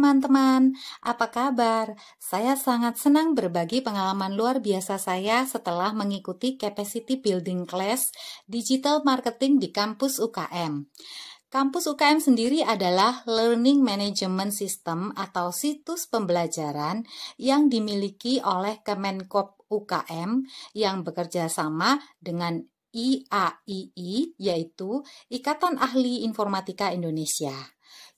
teman-teman. Apa kabar? Saya sangat senang berbagi pengalaman luar biasa saya setelah mengikuti Capacity Building Class Digital Marketing di kampus UKM. Kampus UKM sendiri adalah Learning Management System atau situs pembelajaran yang dimiliki oleh Kemenkop UKM yang bekerja sama dengan IAII yaitu Ikatan Ahli Informatika Indonesia.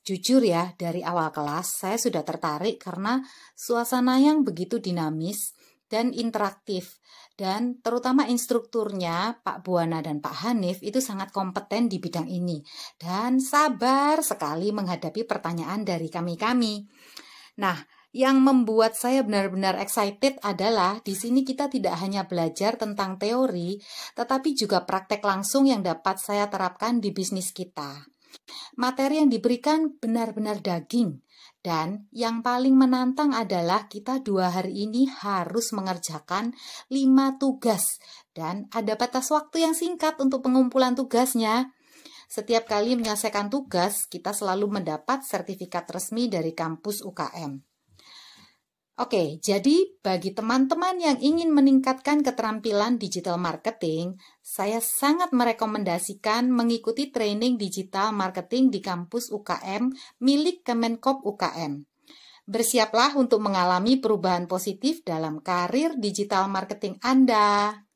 Jujur ya, dari awal kelas saya sudah tertarik karena suasana yang begitu dinamis dan interaktif. Dan terutama instrukturnya, Pak Buana dan Pak Hanif itu sangat kompeten di bidang ini. Dan sabar sekali menghadapi pertanyaan dari kami-kami. Nah, yang membuat saya benar-benar excited adalah di sini kita tidak hanya belajar tentang teori, tetapi juga praktek langsung yang dapat saya terapkan di bisnis kita. Materi yang diberikan benar-benar daging, dan yang paling menantang adalah kita dua hari ini harus mengerjakan lima tugas dan ada batas waktu yang singkat untuk pengumpulan tugasnya. Setiap kali menyelesaikan tugas, kita selalu mendapat sertifikat resmi dari kampus UKM. Oke, jadi bagi teman-teman yang ingin meningkatkan keterampilan digital marketing, saya sangat merekomendasikan mengikuti training digital marketing di kampus UKM milik Kemenkop UKM. Bersiaplah untuk mengalami perubahan positif dalam karir digital marketing Anda.